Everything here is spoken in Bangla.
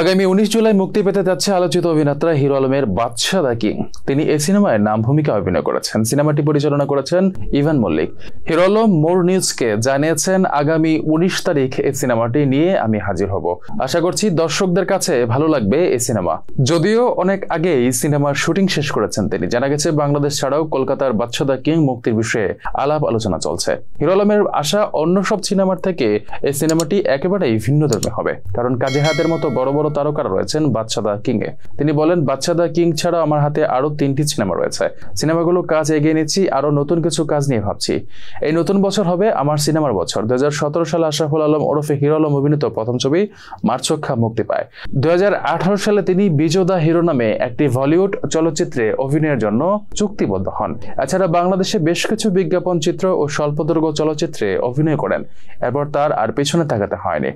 আগামী উনিশ জুলাই মুক্তি পেতে যাচ্ছে আলোচিত অভিনেতা হিরো আলমের বাদশাহ দাকি তিনি এ সিনেমায় নাম ভূমিকা অভিনয় করেছেন সিনেমাটি পরিচালনা করেছেন ইভান মল্লিক হিরো আলম মোর নিউজকে জানিয়েছেন আগামী উনিশ তারিখ এ সিনেমাটি নিয়ে আমি হাজির হব আশা করছি দর্শকদের কাছে ভালো লাগবে এ সিনেমা যদিও অনেক আগে এই সিনেমার শুটিং শেষ করেছেন তিনি জানা গেছে বাংলাদেশ ছাড়াও কলকাতার বাদশাহ দা কিং মুক্তির বিষয়ে আলাপ আলোচনা চলছে হিরো আলমের আশা অন্য সব সিনেমার থেকে এ সিনেমাটি একেবারেই ভিন্ন ধর্মে হবে কারণ কাজে হাতের মতো বড় বড় তারকারা রয়েছেন বাচ্চাদা কিং এ তিনি বলেন বাচ্চাদা কিং ছাড়া আমার হাতে আরো তিনটি সিনেমা রয়েছে সিনেমাগুলো কাজ এগিয়ে নিচ্ছি আরো নতুন কিছু কাজ নিয়ে ভাবছি এই নতুন বছর হবে আমার সিনেমার বছর দু সালে আশরাফুল আলম ওরফে হিরো আলম অভিনীত প্রথম ছবি মার্চক্ষা মুক্তি পায় দু সালে তিনি বিজোদা হিরো নামে একটি বলিউড চলচ্চিত্রে অভিনয়ের জন্য চুক্তিবদ্ধ হন এছাড়া বাংলাদেশে বেশ কিছু বিজ্ঞাপন চিত্র ও স্বল্পদৈর্ঘ্য চলচ্চিত্রে অভিনয় করেন এরপর তার আর পেছনে তাকাতে হয়নি